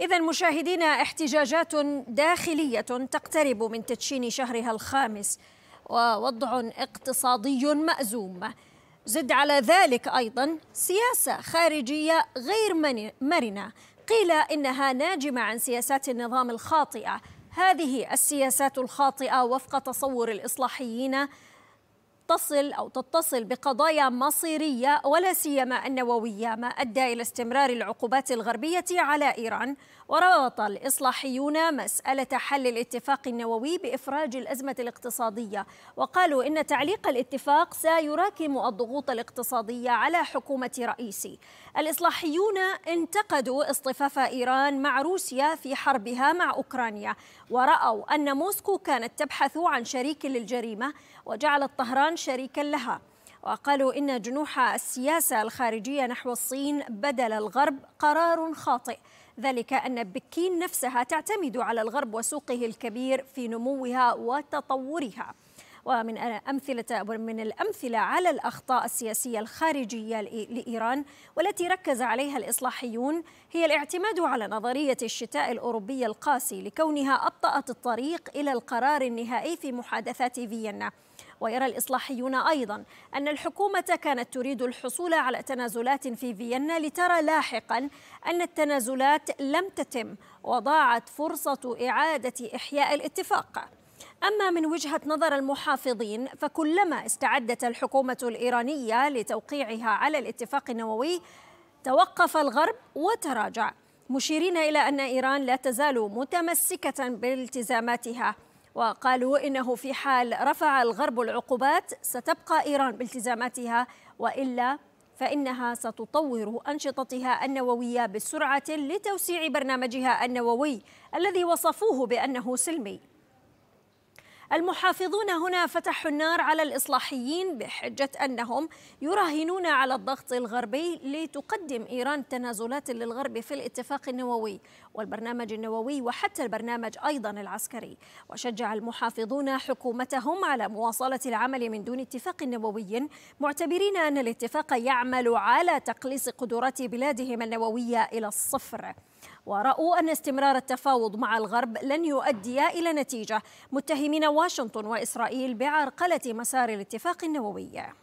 إذا مشاهدينا احتجاجات داخلية تقترب من تدشين شهرها الخامس ووضع اقتصادي مأزوم زد على ذلك أيضا سياسة خارجية غير مرنة قيل إنها ناجمة عن سياسات النظام الخاطئة هذه السياسات الخاطئة وفق تصور الإصلاحيين تتصل أو تتصل بقضايا مصيرية ولا سيما النووية ما أدى إلى استمرار العقوبات الغربية على إيران وربط الإصلاحيون مسألة حل الاتفاق النووي بإفراج الأزمة الاقتصادية وقالوا إن تعليق الاتفاق سيراكم الضغوط الاقتصادية على حكومة رئيسي الإصلاحيون انتقدوا اصطفاف إيران مع روسيا في حربها مع أوكرانيا ورأوا أن موسكو كانت تبحث عن شريك للجريمة وجعلت طهران شريكا لها وقالوا إن جنوح السياسة الخارجية نحو الصين بدل الغرب قرار خاطئ ذلك أن بكين نفسها تعتمد على الغرب وسوقه الكبير في نموها وتطورها ومن أمثلة من الأمثلة على الأخطاء السياسية الخارجية لإيران والتي ركز عليها الإصلاحيون هي الاعتماد على نظرية الشتاء الأوروبي القاسي لكونها أبطأت الطريق إلى القرار النهائي في محادثات فيينا ويرى الإصلاحيون أيضا أن الحكومة كانت تريد الحصول على تنازلات في فيينا لترى لاحقا أن التنازلات لم تتم وضاعت فرصة إعادة إحياء الاتفاق أما من وجهة نظر المحافظين فكلما استعدت الحكومة الإيرانية لتوقيعها على الاتفاق النووي توقف الغرب وتراجع مشيرين إلى أن إيران لا تزال متمسكة بالتزاماتها وقالوا إنه في حال رفع الغرب العقوبات ستبقى إيران بالتزاماتها وإلا فإنها ستطور أنشطتها النووية بسرعة لتوسيع برنامجها النووي الذي وصفوه بأنه سلمي المحافظون هنا فتحوا النار على الإصلاحيين بحجة أنهم يراهنون على الضغط الغربي لتقدم إيران تنازلات للغرب في الاتفاق النووي والبرنامج النووي وحتى البرنامج أيضا العسكري وشجع المحافظون حكومتهم على مواصلة العمل من دون اتفاق نووي معتبرين أن الاتفاق يعمل على تقليص قدرات بلادهم النووية إلى الصفر ورأوا أن استمرار التفاوض مع الغرب لن يؤدي إلى نتيجة متهمين واشنطن وإسرائيل بعرقلة مسار الاتفاق النووي